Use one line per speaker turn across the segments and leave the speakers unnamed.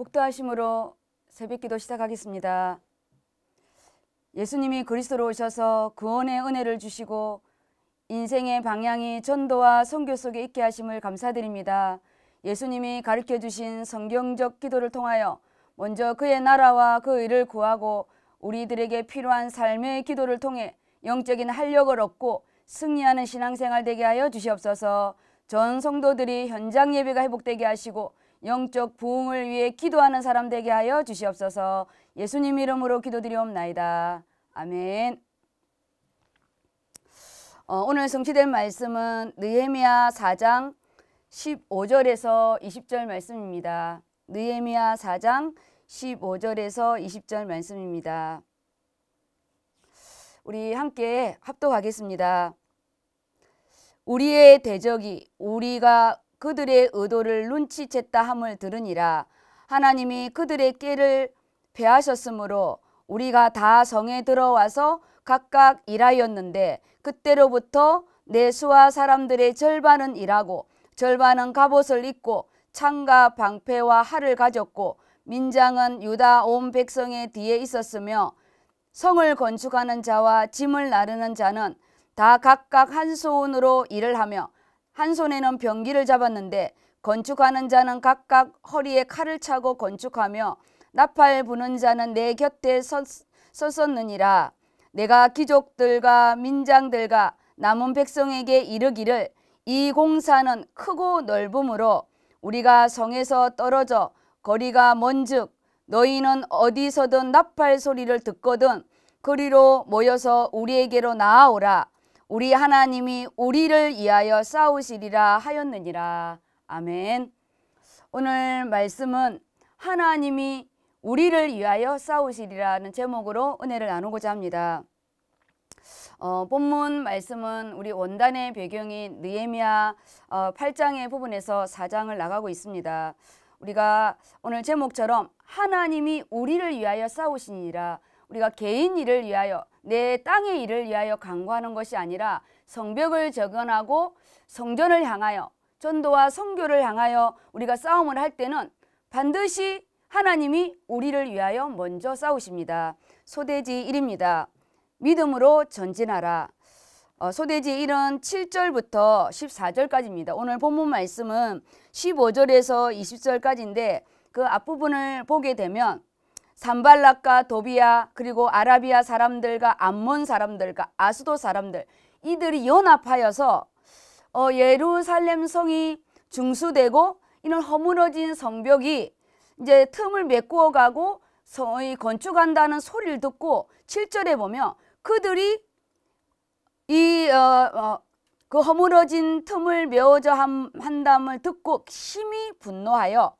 묵도하심으로 새벽기도 시작하겠습니다. 예수님이 그리스도로 오셔서 구원의 은혜를 주시고 인생의 방향이 전도와 선교 속에 있게 하심을 감사드립니다. 예수님이 가르쳐 주신 성경적 기도를 통하여 먼저 그의 나라와 그 일을 구하고 우리들에게 필요한 삶의 기도를 통해 영적인 활력을 얻고 승리하는 신앙생활 되게 하여 주시옵소서. 전 성도들이 현장 예배가 회복되게 하시고 영적 부흥을 위해 기도하는 사람 되게 하여 주시옵소서. 예수님 이름으로 기도드리옵나이다. 아멘. 어, 오늘 성취될 말씀은 느헤미야 4장 15절에서 20절 말씀입니다. 느헤미야 4장 15절에서 20절 말씀입니다. 우리 함께 합독하겠습니다. 우리의 대적이 우리가 그들의 의도를 눈치챘다 함을 들으니라 하나님이 그들의 깨를 배하셨으므로 우리가 다 성에 들어와서 각각 일하였는데 그때로부터 내수와 사람들의 절반은 일하고 절반은 갑옷을 입고 창과 방패와 활을 가졌고 민장은 유다 온 백성의 뒤에 있었으며 성을 건축하는 자와 짐을 나르는 자는 다 각각 한 소원으로 일을 하며 한 손에는 병기를 잡았는데 건축하는 자는 각각 허리에 칼을 차고 건축하며 나팔 부는 자는 내 곁에 섰, 섰었느니라. 내가 귀족들과 민장들과 남은 백성에게 이르기를 이 공사는 크고 넓음으로 우리가 성에서 떨어져 거리가 먼즉 너희는 어디서든 나팔 소리를 듣거든 그리로 모여서 우리에게로 나아오라. 우리 하나님이 우리를 위하여 싸우시리라 하였느니라. 아멘. 오늘 말씀은 하나님이 우리를 위하여 싸우시리라는 제목으로 은혜를 나누고자 합니다. 어, 본문 말씀은 우리 원단의 배경인 느헤미야 어, 8장의 부분에서 4장을 나가고 있습니다. 우리가 오늘 제목처럼 하나님이 우리를 위하여 싸우시니라 우리가 개인 일을 위하여 내 땅의 일을 위하여 강구하는 것이 아니라 성벽을 적건하고 성전을 향하여 전도와 성교를 향하여 우리가 싸움을 할 때는 반드시 하나님이 우리를 위하여 먼저 싸우십니다. 소대지 1입니다. 믿음으로 전진하라. 어, 소대지 1은 7절부터 14절까지입니다. 오늘 본문 말씀은 15절에서 20절까지인데 그 앞부분을 보게 되면 산발락과 도비야 그리고 아라비아 사람들과 암몬 사람들과 아수도 사람들 이들이 연합하여서 어, 예루살렘 성이 중수되고 이런 허물어진 성벽이 이제 틈을 메꾸어 가고 성의 건축한다는 소리를 듣고 7절에 보면 그들이 이, 어, 어, 그 허물어진 틈을 메워져 한, 한담을 듣고 심히 분노하여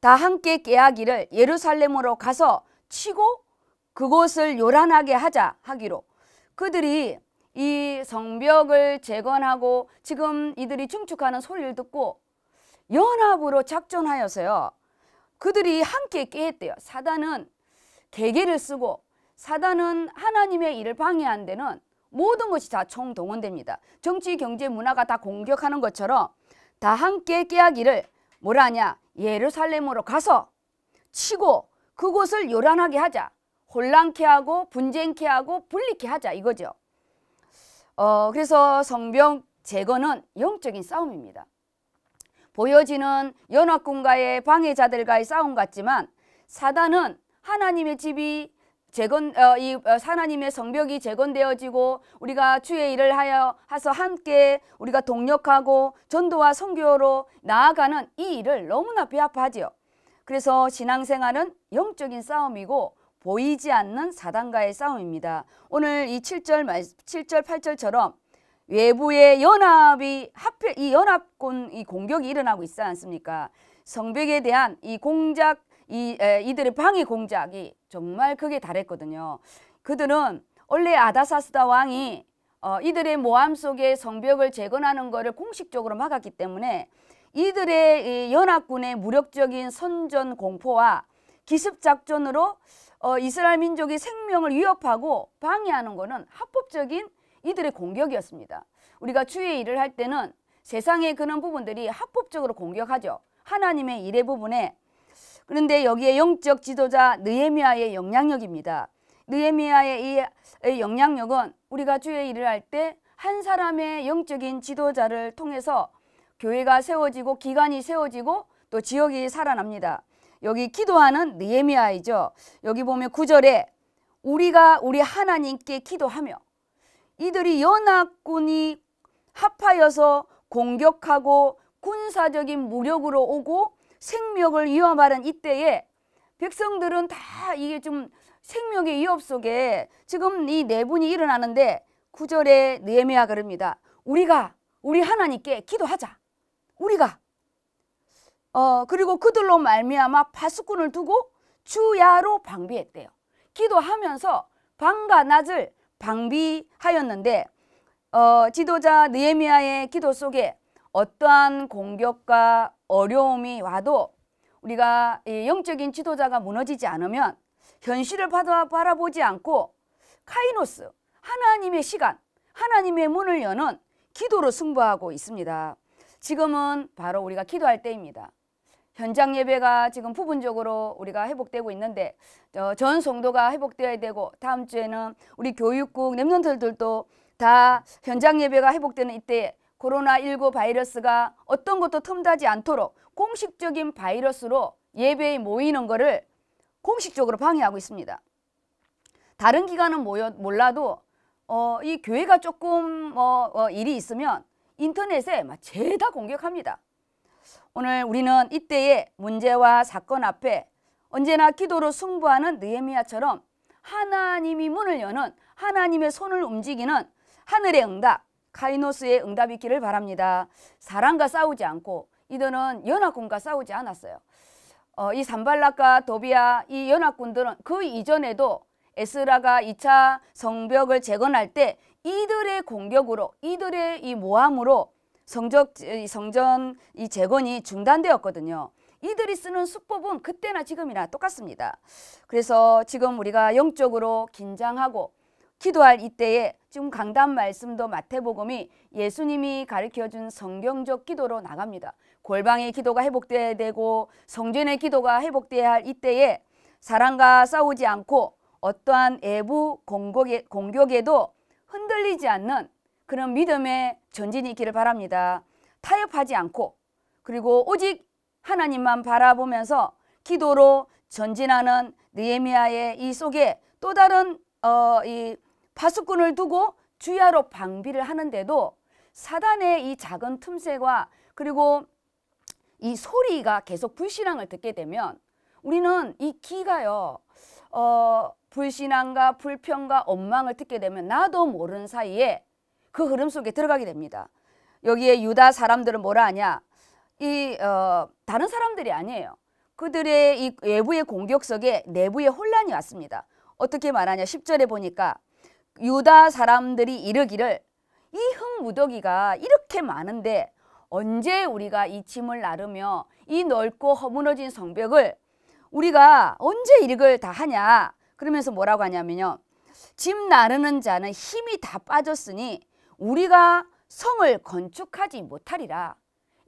다 함께 깨하기를 예루살렘으로 가서 치고 그곳을 요란하게 하자 하기로 그들이 이 성벽을 재건하고 지금 이들이 충축하는 소리를 듣고 연합으로 작전하여서요. 그들이 함께 깨했대요. 사단은 계계를 쓰고 사단은 하나님의 일을 방해한 데는 모든 것이 다 총동원됩니다. 정치, 경제, 문화가 다 공격하는 것처럼 다 함께 깨하기를 뭐라 하냐? 예루살렘으로 가서 치고 그곳을 요란하게 하자. 혼란케 하고 분쟁케 하고 분리케 하자 이거죠. 어, 그래서 성병 제거는 영적인 싸움입니다. 보여지는 연합군과의 방해자들과의 싸움 같지만 사단은 하나님의 집이 재건 어, 이 하나님의 어, 성벽이 재건되어지고 우리가 주의 일을 하여 하서 함께 우리가 동력하고 전도와 성교로 나아가는 이 일을 너무나 배합하지요. 그래서 신앙생활은 영적인 싸움이고 보이지 않는 사단과의 싸움입니다. 오늘 이 7절 말 7절 8절처럼 외부의 연합이 하필 이 연합군 이 공격이 일어나고 있지 않습니까? 성벽에 대한 이 공작 이 에, 이들의 방위 공작이 정말 크게 달했거든요. 그들은 원래 아다사스다 왕이 어, 이들의 모함 속에 성벽을 재건하는 것을 공식적으로 막았기 때문에 이들의 이 연합군의 무력적인 선전 공포와 기습작전으로 어, 이스라엘 민족의 생명을 위협하고 방해하는 것은 합법적인 이들의 공격이었습니다. 우리가 주의 일을 할 때는 세상에 그런 부분들이 합법적으로 공격하죠. 하나님의 일의 부분에 그런데 여기에 영적 지도자 느헤미아의 영향력입니다. 느헤미야의 이 영향력은 우리가 주의 일을 할 때 한 사람의 영적인 지도자를 통해서 교회가 세워지고 기관이 세워지고 또 지역이 살아납니다. 여기 기도하는 느헤미야이죠. 여기 보면 구절에 우리가 우리 하나님께 기도하며 이들이 연합군이 합하여서 공격하고 군사적인 무력으로 오고 생명을 위험하는 이때에 백성들은 다 이게 좀 생명의 위협 속에 지금 이 내분이 네 일어나는데 구절에 느헤미야 그럽니다. 우리가 우리 하나님께 기도하자. 우리가 어 그리고 그들로 말미암아 파수꾼을 두고 주야로 방비했대요. 기도하면서 밤과 낮을 방비하였는데 어 지도자 느헤미야의 기도 속에 어떠한 공격과 어려움이 와도 우리가 이 영적인 지도자가 무너지지 않으면 현실을 바라보지 않고 카이노스 하나님의 시간 하나님의 문을 여는 기도로 승부하고 있습니다. 지금은 바로 우리가 기도할 때입니다. 현장 예배가 지금 부분적으로 우리가 회복되고 있는데 어, 전 성도가 회복되어야 되고 다음 주에는 우리 교육국 랩런들들도 다 현장 예배가 회복되는 이때 코로나19 바이러스가 어떤 것도 틈타지 않도록 공식적인 바이러스로 예배에 모이는 것을 공식적으로 방해하고 있습니다. 다른 기관은 모여, 몰라도 어, 이 교회가 조금 어, 어, 일이 있으면 인터넷에 막 죄다 공격합니다. 오늘 우리는 이때의 문제와 사건 앞에 언제나 기도로 승부하는 느헤미야처럼 하나님이 문을 여는 하나님의 손을 움직이는 하늘의 응답 카이노스의 응답이 있기를 바랍니다. 사람과 싸우지 않고 이들은 연합군과 싸우지 않았어요. 어, 이 산발락과 도비아 이 연합군들은 그 이전에도 에스라가 2차 성벽을 재건할 때 이들의 공격으로 이들의 이 모함으로 성적, 성전 이 재건이 중단되었거든요. 이들이 쓰는 수법은 그때나 지금이나 똑같습니다. 그래서 지금 우리가 영적으로 긴장하고 기도할 이때에 지금 강단 말씀도 마태복음이 예수님이 가르쳐준 성경적 기도로 나갑니다. 골방의 기도가 회복돼야 되고 성전의 기도가 회복돼야 할 이때에 사람과 싸우지 않고 어떠한 애부 공격에, 공격에도 흔들리지 않는 그런 믿음의 전진이 있기를 바랍니다. 타협하지 않고 그리고 오직 하나님만 바라보면서 기도로 전진하는 느헤미야의 이 속에 또 다른 어, 이 파수꾼을 두고 주야로 방비를 하는데도 사단의 이 작은 틈새와 그리고 이 소리가 계속 불신앙을 듣게 되면 우리는 이 귀가요 어, 불신앙과 불평과 원망을 듣게 되면 나도 모르는 사이에 그 흐름 속에 들어가게 됩니다. 여기에 유다 사람들은 뭐라 하냐? 이 어, 다른 사람들이 아니에요. 그들의 이 외부의 공격 속에 내부의 혼란이 왔습니다. 어떻게 말하냐? 10절에 보니까 유다 사람들이 이르기를 이 흙무더기가 이렇게 많은데 언제 우리가 이 짐을 나르며 이 넓고 허무너진 성벽을 우리가 언제 이득을다 하냐 그러면서 뭐라고 하냐면요 짐 나르는 자는 힘이 다 빠졌으니 우리가 성을 건축하지 못하리라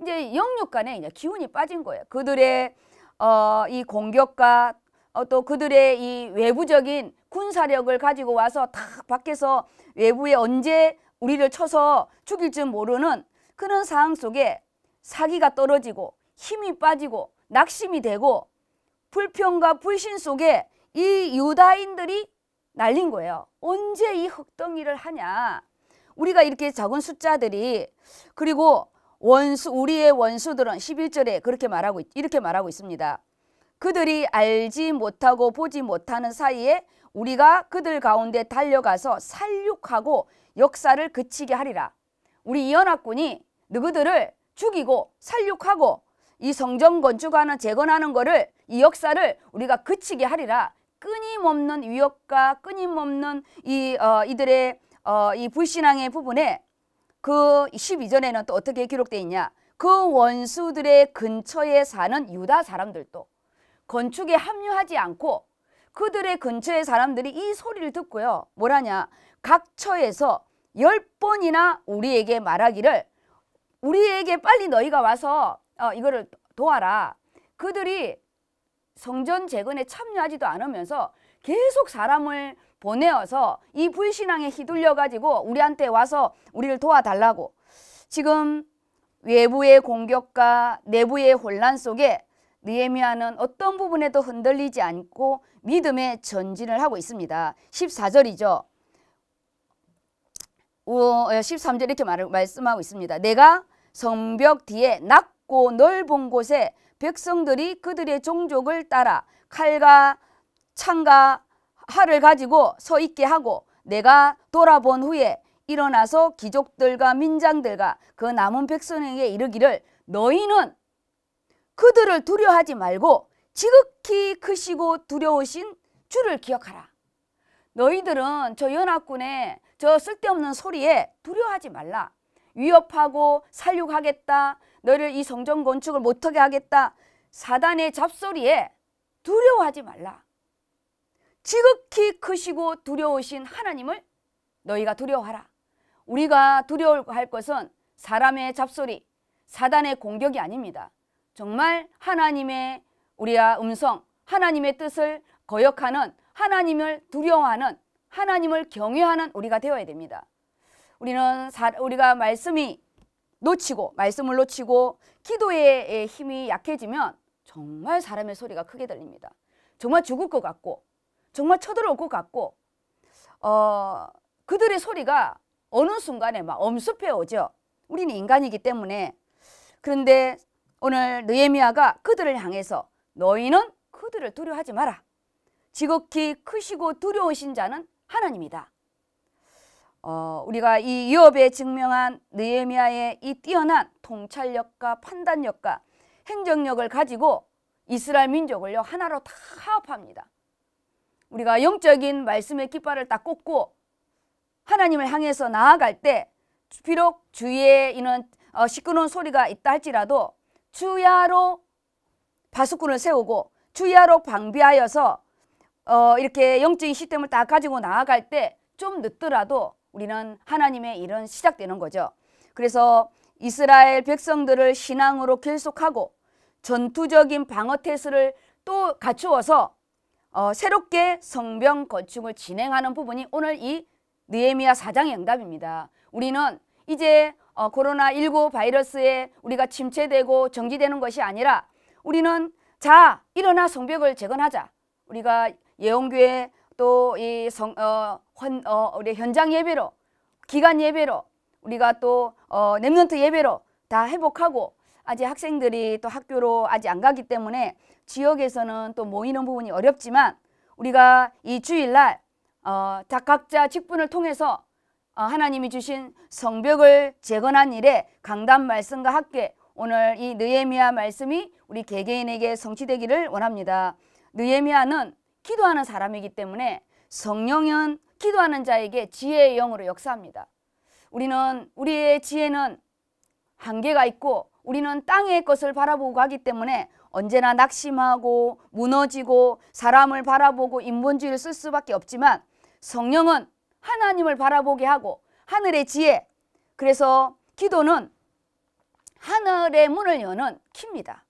이제 영육간에 기운이 빠진 거예요 그들의 어, 이 공격과 어, 또 그들의 이 외부적인 군사력을 가지고 와서 다 밖에서 외부에 언제 우리를 쳐서 죽일 줄 모르는 그런 상황 속에 사기가 떨어지고 힘이 빠지고 낙심이 되고 불평과 불신 속에 이 유다인들이 날린 거예요. 언제 이 흙덩이를 하냐. 우리가 이렇게 적은 숫자들이 그리고 원수 우리의 원수들은 11절에 그렇게 말하고 이렇게 말하고 있습니다. 그들이 알지 못하고 보지 못하는 사이에 우리가 그들 가운데 달려가서 살육하고 역사를 그치게 하리라. 우리 이연합군이 너희들을 죽이고 살육하고 이 성전 건축하는 재건하는 거를 이 역사를 우리가 그치게 하리라. 끊임없는 위협과 끊임없는 이 어, 이들의 어, 이 불신앙의 부분에 그1 2전에는또 어떻게 기록되어 있냐? 그 원수들의 근처에 사는 유다 사람들도 건축에 합류하지 않고 그들의 근처의 사람들이 이 소리를 듣고요. 뭐라냐. 각 처에서 열 번이나 우리에게 말하기를 우리에게 빨리 너희가 와서 어, 이거를 도와라. 그들이 성전 재건에 참여하지도 않으면서 계속 사람을 보내어서 이 불신앙에 휘둘려 가지고 우리한테 와서 우리를 도와달라고 지금 외부의 공격과 내부의 혼란 속에 니에미야는 어떤 부분에도 흔들리지 않고 믿음의 전진을 하고 있습니다. 14절이죠. 13절 예, 이렇게 말, 말씀하고 있습니다. 내가 성벽 뒤에 낮고 넓은 곳에 백성들이 그들의 종족을 따라 칼과 창과 활을 가지고 서 있게 하고 내가 돌아본 후에 일어나서 귀족들과 민장들과 그 남은 백성에게 이르기를 너희는 그들을 두려워하지 말고 지극히 크시고 두려우신 주를 기억하라. 너희들은 저 연합군의 저 쓸데없는 소리에 두려워하지 말라. 위협하고 살육하겠다. 너를이 성전 건축을 못하게 하겠다. 사단의 잡소리에 두려워하지 말라. 지극히 크시고 두려우신 하나님을 너희가 두려워하라. 우리가 두려워할 것은 사람의 잡소리, 사단의 공격이 아닙니다. 정말 하나님의 우리야 음성, 하나님의 뜻을 거역하는, 하나님을 두려워하는, 하나님을 경외하는 우리가 되어야 됩니다. 우리는 사, 우리가 말씀이 놓치고 말씀을 놓치고 기도의 힘이 약해지면 정말 사람의 소리가 크게 들립니다. 정말 죽을 것 같고 정말 쳐들어올 것 같고 어, 그들의 소리가 어느 순간에 막 엄습해 오죠. 우리는 인간이기 때문에 그런데 오늘 느에미아가 그들을 향해서 너희는 그들을 두려워하지 마라. 지극히 크시고 두려우신 자는 하나님이다. 어, 우리가 이 유업에 증명한 느헤미야의 이 뛰어난 통찰력과 판단력과 행정력을 가지고 이스라엘 민족을요 하나로 다 합합니다. 우리가 영적인 말씀의 깃발을 딱 꽂고 하나님을 향해서 나아갈 때 비록 주위에 있는 어, 시끄러운 소리가 있다 할지라도 주야로 바수꾼을 세우고 주야로 방비하여서 어, 이렇게 영적인 시스템을 다 가지고 나아갈 때 좀 늦더라도 우리는 하나님의 일은 시작되는 거죠. 그래서 이스라엘 백성들을 신앙으로 결속하고 전투적인 방어 태세를 또 갖추어서 어, 새롭게 성병 건축을 진행하는 부분이 오늘 이 느헤미야 사장의 응답입니다. 우리는 이제 어, 코로나19 바이러스에 우리가 침체되고 정지되는 것이 아니라 우리는 자 일어나 성벽을 재건하자. 우리가 예원교회 또 이 성, 어, 헌, 어, 우리 현장 예배로 기간 예배로 우리가 또 어, 랩런트 예배로 다 회복하고 아직 학생들이 또 학교로 아직 안 가기 때문에 지역에서는 또 모이는 부분이 어렵지만 우리가 이 주일날 어, 각자 직분을 통해서 어, 하나님이 주신 성벽을 재건한 일에 강단 말씀과 함께 오늘 이느예미아 말씀이 우리 개개인에게 성취되기를 원합니다. 느헤미야는 기도하는 사람이기 때문에 성령은 기도하는 자에게 지혜의 영으로 역사합니다. 우리는 우리의 지혜는 한계가 있고 우리는 땅의 것을 바라보고 가기 때문에 언제나 낙심하고 무너지고 사람을 바라보고 인본주의를 쓸 수밖에 없지만 성령은 하나님을 바라보게 하고 하늘의 지혜 그래서 기도는 하늘의 문을 여는 키입니다.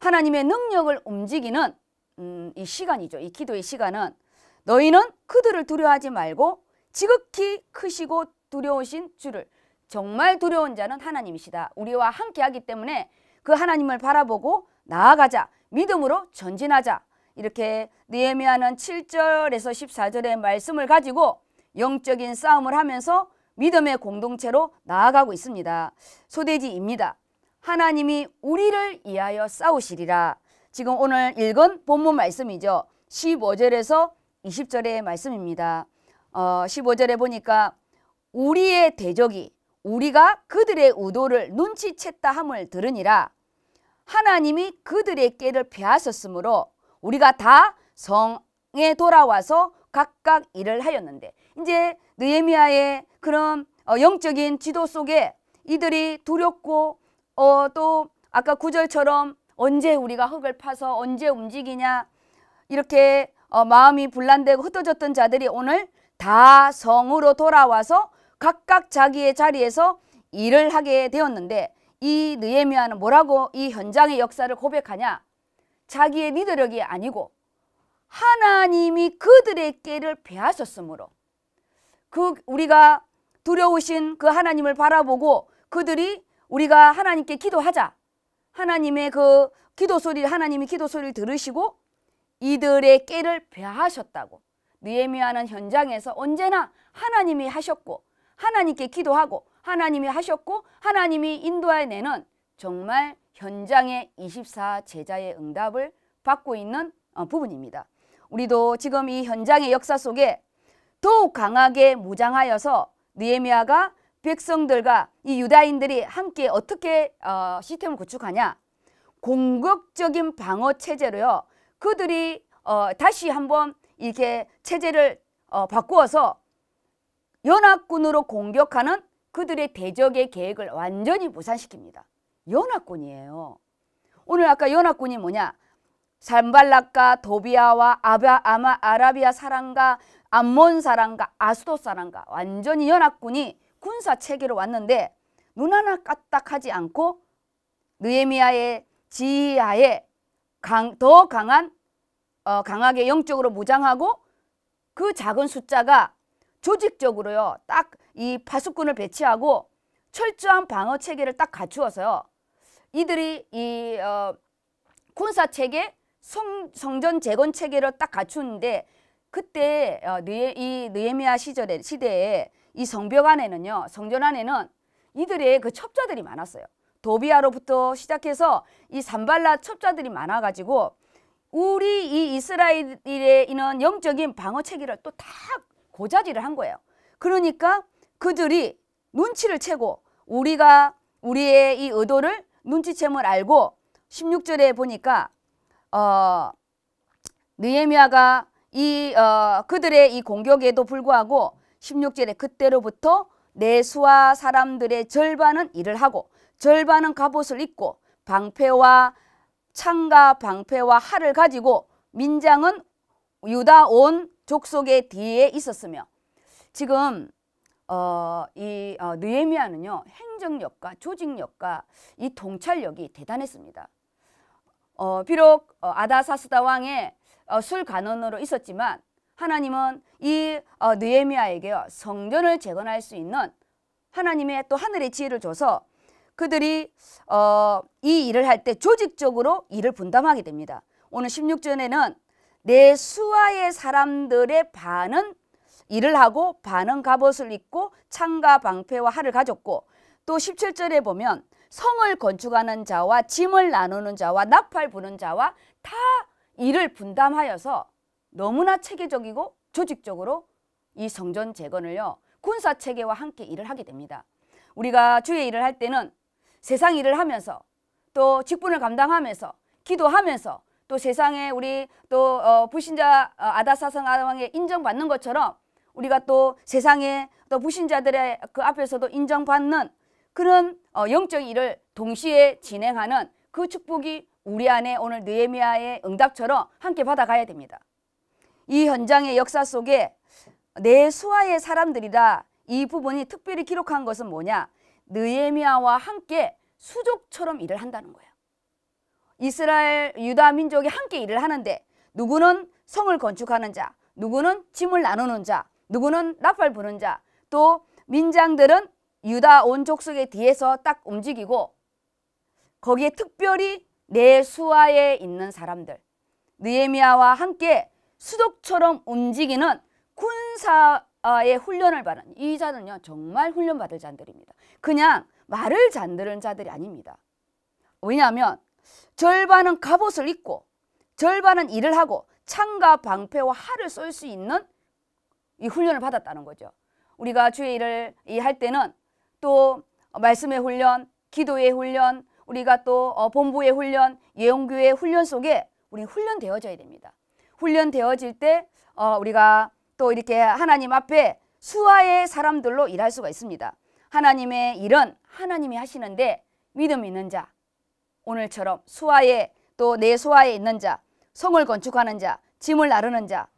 하나님의 능력을 움직이는 음, 이 시간이죠. 이 기도의 시간은 너희는 그들을 두려워하지 말고 지극히 크시고 두려우신 주를 정말 두려운 자는 하나님이시다. 우리와 함께 하기 때문에 그 하나님을 바라보고 나아가자. 믿음으로 전진하자. 이렇게 느헤미야는 7절에서 14절의 말씀을 가지고 영적인 싸움을 하면서 믿음의 공동체로 나아가고 있습니다. 소대지입니다. 하나님이 우리를 위하여 싸우시리라. 지금 오늘 읽은 본문 말씀이죠. 15절에서 20절의 말씀입니다. 어, 15절에 보니까 우리의 대적이 우리가 그들의 의도를 눈치챘다 함을 들으니라 하나님이 그들의 깨를 베하셨으므로 우리가 다 성에 돌아와서 각각 일을 하였는데 이제 느헤미야의 그런 어, 영적인 지도 속에 이들이 두렵고 어, 또 아까 구절처럼 언제 우리가 흙을 파서 언제 움직이냐 이렇게 어, 마음이 분란되고 흩어졌던 자들이 오늘 다 성으로 돌아와서 각각 자기의 자리에서 일을 하게 되었는데 이느헤미아는 뭐라고 이 현장의 역사를 고백하냐 자기의 니드력이 아니고 하나님이 그들의 깨를 베하셨으므로 그 우리가 두려우신 그 하나님을 바라보고 그들이 우리가 하나님께 기도하자 하나님의 그 기도 소리를 하나님이 기도 소리를 들으시고 이들의 깨를 베하셨다고 느헤미야는 현장에서 언제나 하나님이 하셨고 하나님께 기도하고 하나님이 하셨고 하나님이 인도해내는 정말 현장의 24 제자의 응답을 받고 있는 어, 부분입니다. 우리도 지금 이 현장의 역사 속에 더욱 강하게 무장하여서 느에미아가 백성들과 이 유다인들이 함께 어떻게 어, 시스템을 구축하냐 공격적인 방어 체제로요 그들이 어, 다시 한번 이렇게 체제를 어, 바꾸어서 연합군으로 공격하는 그들의 대적의 계획을 완전히 무산시킵니다. 연합군이에요. 오늘 아까 연합군이 뭐냐? 산발락과 도비아와 아바, 아마, 아라비아 사람과 암몬 사람과 아수도 사람과 완전히 연합군이 군사 체계로 왔는데 눈 하나 까딱하지 않고 느에미아의 지하에 강, 더 강한 어, 강하게 영적으로 무장하고 그 작은 숫자가 조직적으로요 딱 이 파수꾼을 배치하고 철저한 방어 체계를 딱 갖추어서요 이들이 이 어, 군사 체계 성, 성전 재건 체계를 딱 갖추는데 그때 어, 느에, 네, 이느헤미아 시절에 시대에 이 성벽 안에는요 성전 안에는 이들의 그 첩자들이 많았어요. 도비아로부터 시작해서 이 산발라 첩자들이 많아가지고 우리 이 이스라엘에 있는 영적인 방어 체계를 또 다 고자질을 한 거예요. 그러니까 그들이 눈치를 채고 우리가 우리의 이 의도를 눈치챈을 알고 16절에 보니까 어, 느헤미아가이 어, 그들의 이 공격에도 불구하고 16절에 그때로부터 내수와 사람들의 절반은 일을 하고 절반은 갑옷을 입고 방패와 창과 방패와 활을 가지고 민장은 유다 온 족속의 뒤에 있었으며 지금 어, 이느헤미아는요 어, 행정력과 조직력과 이 통찰력이 대단했습니다. 어, 비록 어, 아다사스다 왕의 어, 술 간원으로 있었지만 하나님은 이느에미아에게 어, 성전을 재건할 수 있는 하나님의 또 하늘의 지혜를 줘서 그들이 어, 이 일을 할 때 조직적으로 일을 분담하게 됩니다. 오늘 16절에는 내 수하의 사람들의 반은 일을 하고 반은 갑옷을 입고 창과 방패와 활을 가졌고 또 17절에 보면 성을 건축하는 자와 짐을 나누는 자와 낙팔 부는 자와 다 일을 분담하여서 너무나 체계적이고 조직적으로 이 성전 재건을요 군사 체계와 함께 일을 하게 됩니다. 우리가 주의 일을 할 때는 세상 일을 하면서 또 직분을 감당하면서 기도하면서 또 세상에 우리 또 어, 부신자 어, 아다사성 아왕에 인정받는 것처럼 우리가 또 세상에 또 부신자들의 그 앞에서도 인정받는 그런 어, 영적 일을 동시에 진행하는 그 축복이 우리 안에 오늘 느에미아의 응답처럼 함께 받아가야 됩니다. 이 현장의 역사 속에 내 수하의 사람들이라 이 부분이 특별히 기록한 것은 뭐냐? 느헤미야와 함께 수족처럼 일을 한다는 거예요. 이스라엘 유다 민족이 함께 일을 하는데 누구는 성을 건축하는 자, 누구는 짐을 나누는 자, 누구는 나팔 부는 자, 또 민장들은 유다 온족속의 뒤에서 딱 움직이고 거기에 특별히 내 수하에 있는 사람들 느에미아와 함께 수독처럼 움직이는 군사의 훈련을 받은 이 자는요 정말 훈련받을 자들입니다 그냥 말을 잔들은 자들이 아닙니다. 왜냐하면 절반은 갑옷을 입고 절반은 일을 하고 창과 방패와 활을 쏠 수 있는 이 훈련을 받았다는 거죠. 우리가 주의 일을 할 때는 또 말씀의 훈련, 기도의 훈련, 우리가 또 어, 본부의 훈련, 예언교의 훈련 속에 우리 훈련되어져야 됩니다. 훈련되어질 때 어, 우리가 또 이렇게 하나님 앞에 수하의 사람들로 일할 수가 있습니다. 하나님의 일은 하나님이 하시는데 믿음 있는 자, 오늘처럼 수하에 또 내 수하에 있는 자, 성을 건축하는 자, 짐을 나르는 자,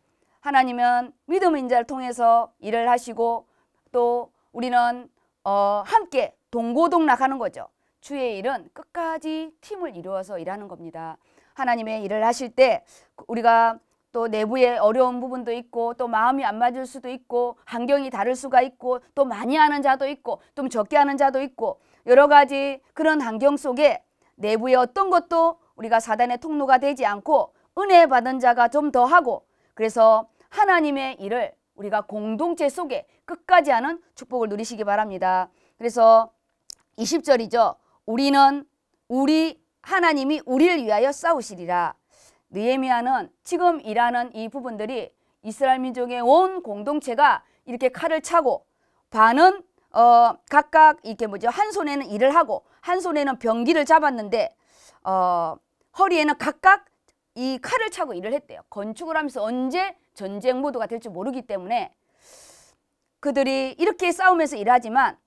하나님은 믿음 인자를 통해서 일을 하시고 또 우리는 어, 함께 동고동락하는 거죠. 주의 일은 끝까지 팀을 이루어서 일하는 겁니다. 하나님의 일을 하실 때 우리가 또 내부에 어려운 부분도 있고 또 마음이 안 맞을 수도 있고 환경이 다를 수가 있고 또 많이 하는 자도 있고 좀 적게 하는 자도 있고 여러 가지 그런 환경 속에 내부의 어떤 것도 우리가 사단의 통로가 되지 않고 은혜 받은 자가 좀 더 하고 그래서 하나님의 일을 우리가 공동체 속에 끝까지 하는 축복을 누리시기 바랍니다. 그래서 20절이죠. 우리는 우리 하나님이 우리를 위하여 싸우시리라. 느헤미야는 지금 일하는 이 부분들이 이스라엘 민족의 온 공동체가 이렇게 칼을 차고 반은 어 각각 이렇게 뭐죠 한 손에는 일을 하고 한 손에는 병기를 잡았는데 어 허리에는 각각 이 칼을 차고 일을 했대요. 건축을 하면서 언제 전쟁 모드가 될지 모르기 때문에 그들이 이렇게 싸우면서 일하지만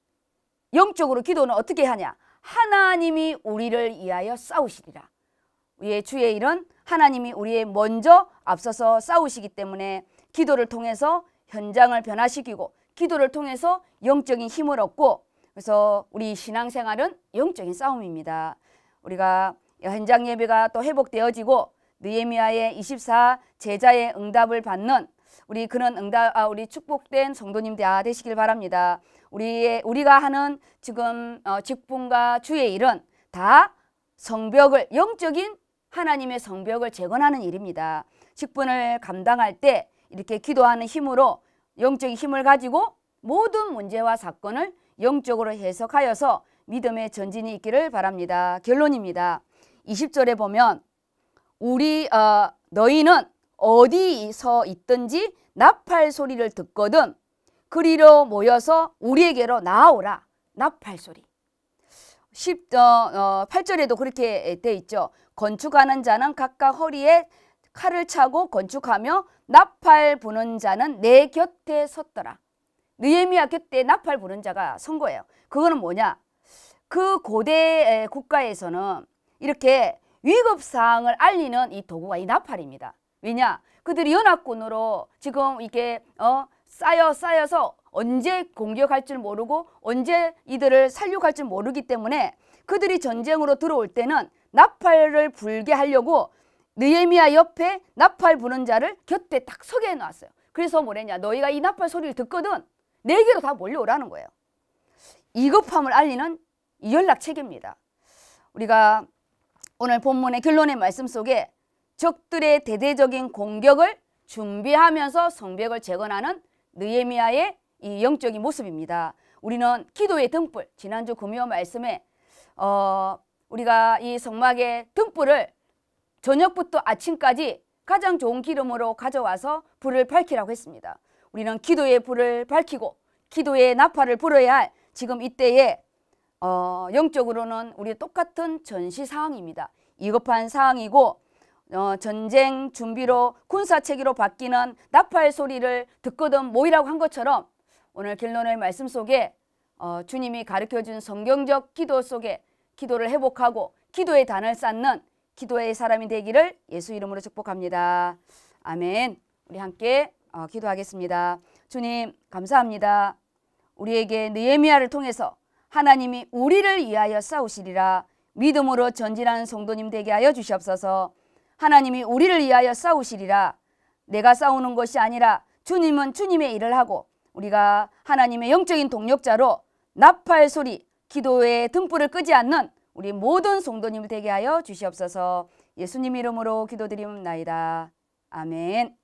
영적으로 기도는 어떻게 하냐? 하나님이 우리를 위하여 싸우시리라. 우리의 예, 주의 일은 하나님이 우리의 먼저 앞서서 싸우시기 때문에 기도를 통해서 현장을 변화시키고 기도를 통해서 영적인 힘을 얻고 그래서 우리 신앙생활은 영적인 싸움입니다. 우리가 현장 예배가 또 회복되어지고 느헤미야의 24 제자의 응답을 받는 우리 그런 응답, 아, 우리 축복된 성도님 다 되시길 바랍니다. 우리의, 우리가 하는 지금 어, 직분과 주의 일은 다 성벽을, 영적인 하나님의 성벽을 재건하는 일입니다. 직분을 감당할 때 이렇게 기도하는 힘으로 영적인 힘을 가지고 모든 문제와 사건을 영적으로 해석하여서 믿음의 전진이 있기를 바랍니다. 결론입니다. 20절에 보면 우리 어, 너희는 어디서 있든지 나팔 소리를 듣거든 그리로 모여서 우리에게로 나오라 나팔 소리 10, 어, 어, 8절에도 그렇게 돼 있죠 건축하는 자는 각각 허리에 칼을 차고 건축하며 나팔 부는 자는 내 곁에 섰더라 느헤미야 곁에 나팔 부는 자가 선 거예요 그거는 뭐냐 그 고대 국가에서는 이렇게 위급사항을 알리는 이 도구가 이 나팔입니다 왜냐? 그들이 연합군으로 지금 이게 어 쌓여 쌓여서 언제 공격할 줄 모르고 언제 이들을 살육할 줄 모르기 때문에 그들이 전쟁으로 들어올 때는 나팔을 불게 하려고 느헤미야 옆에 나팔 부는 자를 곁에 딱 서게 해놨어요. 그래서 뭐랬냐? 너희가 이 나팔 소리를 듣거든 내게로 네 다 몰려오라는 거예요. 이급함을 알리는 연락 체계입니다. 우리가 오늘 본문의 결론의 말씀 속에 적들의 대대적인 공격을 준비하면서 성벽을 재건하는 느헤미아의이 영적인 모습입니다. 우리는 기도의 등불, 지난주 금요 말씀에 어, 우리가 이 성막의 등불을 저녁부터 아침까지 가장 좋은 기름으로 가져와서 불을 밝히라고 했습니다. 우리는 기도의 불을 밝히고 기도의 나팔을 불어야 할 지금 이때에 어, 영적으로는 우리 똑같은 전시 상황입니다. 이급한 상황이고 어, 전쟁 준비로 군사체계로 바뀌는 나팔 소리를 듣거든 모이라고 한 것처럼 오늘 결론의 말씀 속에 어, 주님이 가르쳐준 성경적 기도 속에 기도를 회복하고 기도의 단을 쌓는 기도의 사람이 되기를 예수 이름으로 축복합니다. 아멘. 우리 함께 어, 기도하겠습니다. 주님 감사합니다. 우리에게 느헤미아를 통해서 하나님이 우리를 위하여 싸우시리라 믿음으로 전진하는 성도님 되게 하여 주시옵소서. 하나님이 우리를 위하여 싸우시리라. 내가 싸우는 것이 아니라 주님은 주님의 일을 하고 우리가 하나님의 영적인 동력자로 나팔 소리, 기도의 등불을 끄지 않는 우리 모든 송도님을 되게 하여 주시옵소서. 예수님 이름으로 기도드립니다 아멘.